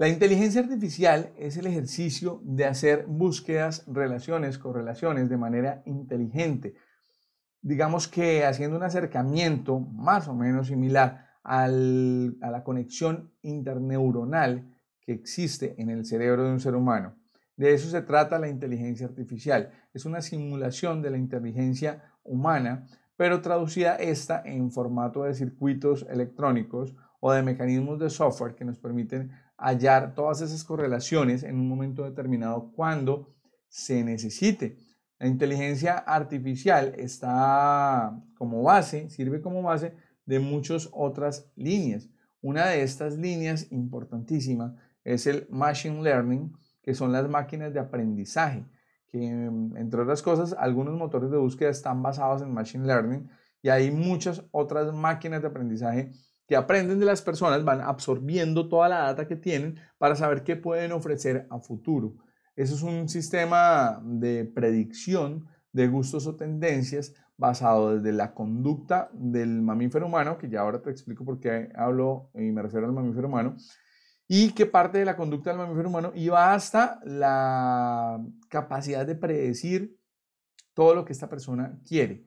La inteligencia artificial es el ejercicio de hacer búsquedas, relaciones, correlaciones de manera inteligente. Digamos que haciendo un acercamiento más o menos similar a la conexión interneuronal que existe en el cerebro de un ser humano. De eso se trata la inteligencia artificial. Es una simulación de la inteligencia humana, pero traducida esta en formato de circuitos electrónicos o de mecanismos de software que nos permiten hallar todas esas correlaciones en un momento determinado cuando se necesite. La inteligencia artificial está como base, sirve como base de muchas otras líneas. Una de estas líneas importantísima es el Machine Learning, que son las máquinas de aprendizaje, que entre otras cosas algunos motores de búsqueda están basados en Machine Learning y hay muchas otras máquinas de aprendizaje que aprenden de las personas van absorbiendo toda la data que tienen para saber qué pueden ofrecer a futuro. Eso es un sistema de predicción de gustos o tendencias basado desde la conducta del mamífero humano, que ya ahora te explico por qué hablo y me refiero al mamífero humano, y qué parte de la conducta del mamífero humano iba hasta la capacidad de predecir todo lo que esta persona quiere.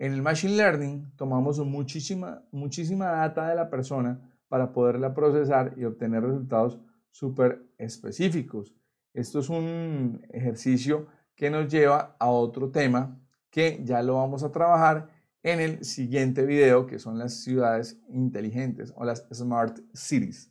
En el Machine Learning tomamos muchísima, muchísima data de la persona para poderla procesar y obtener resultados súper específicos. Esto es un ejercicio que nos lleva a otro tema que ya lo vamos a trabajar en el siguiente video, que son las ciudades inteligentes o las Smart Cities.